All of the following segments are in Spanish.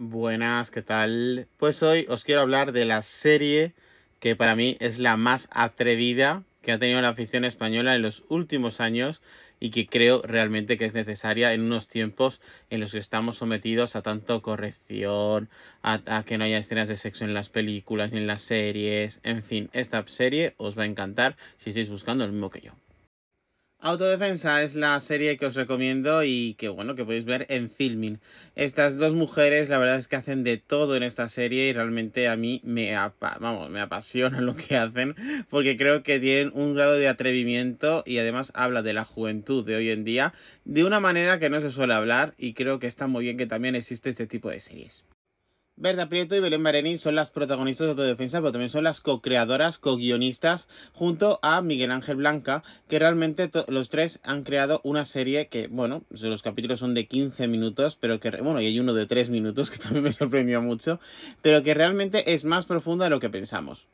Buenas, ¿qué tal? Pues hoy os quiero hablar de la serie que para mí es la más atrevida que ha tenido la afición española en los últimos años y que creo realmente que es necesaria en unos tiempos en los que estamos sometidos a tanto corrección, a, que no haya escenas de sexo en las películas ni en las series, en fin, esta serie os va a encantar si estáis buscando el mismo que yo. Autodefensa es la serie que os recomiendo y que bueno, que podéis ver en filming. Estas dos mujeres, la verdad es que hacen de todo en esta serie y realmente a mí me, vamos, me apasiona lo que hacen porque creo que tienen un grado de atrevimiento y además habla de la juventud de hoy en día de una manera que no se suele hablar y creo que está muy bien que también existe este tipo de series. Berta Prieto y Belén Bareni son las protagonistas de Autodefensa, pero también son las co-creadoras, co-guionistas, junto a Miguel Ángel Blanca, que realmente los tres han creado una serie que, bueno, los capítulos son de 15 minutos, pero que, bueno, y hay uno de 3 minutos que también me sorprendió mucho, pero que realmente es más profunda de lo que pensamos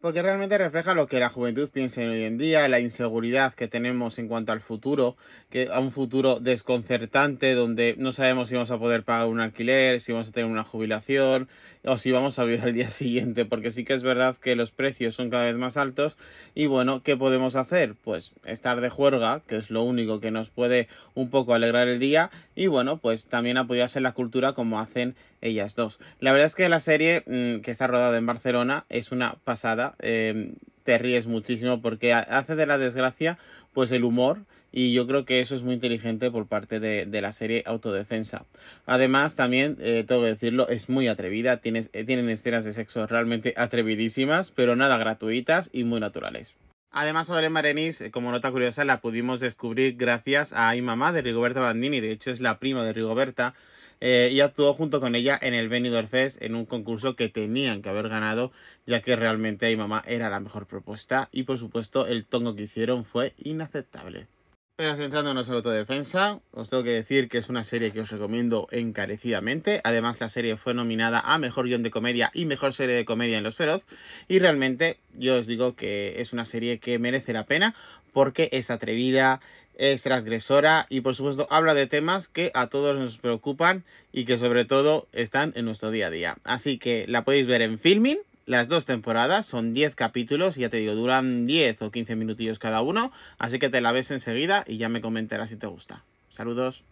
porque realmente refleja lo que la juventud piensa en hoy en día, la inseguridad que tenemos en cuanto al futuro, que a un futuro desconcertante donde no sabemos si vamos a poder pagar un alquiler, si vamos a tener una jubilación o si vamos a vivir al día siguiente, porque sí que es verdad que los precios son cada vez más altos y bueno, ¿qué podemos hacer? Pues estar de juerga, que es lo único que nos puede un poco alegrar el día y bueno, pues también apoyarse en la cultura como hacen ellas dos. La verdad es que la serie mm, que está rodada en Barcelona es una pasada. Em, te ríes muchísimo porque hace de la desgracia pues el humor y yo creo que eso es muy inteligente por parte de, la serie Autodefensa. Además, también, eh, tengo que decirlo, es muy atrevida, Tienes, eh, tienen escenas de sexo realmente atrevidísimas, pero nada gratuitas y muy naturales. Además, sobre Marenis, eh, como nota curiosa, la pudimos descubrir gracias a mi Mamá de Rigoberta Bandini, de hecho es la prima de Rigoberta, y eh, actuó junto con ella en el Benidorm Fest en un concurso que tenían que haber ganado ya que realmente mi mamá era la mejor propuesta y por supuesto el tongo que hicieron fue inaceptable. Pero centrándonos en autodefensa, os tengo que decir que es una serie que os recomiendo encarecidamente. Además, la serie fue nominada a Mejor Guión de Comedia y Mejor Serie de Comedia en Los Feroz. Y realmente, yo os digo que es una serie que merece la pena porque es atrevida, es transgresora y por supuesto habla de temas que a todos nos preocupan y que sobre todo están en nuestro día a día. Así que la podéis ver en Filming, las dos temporadas, son 10 capítulos, ya te digo, duran 10 o 15 minutillos cada uno, así que te la ves enseguida y ya me comentarás si te gusta. Saludos.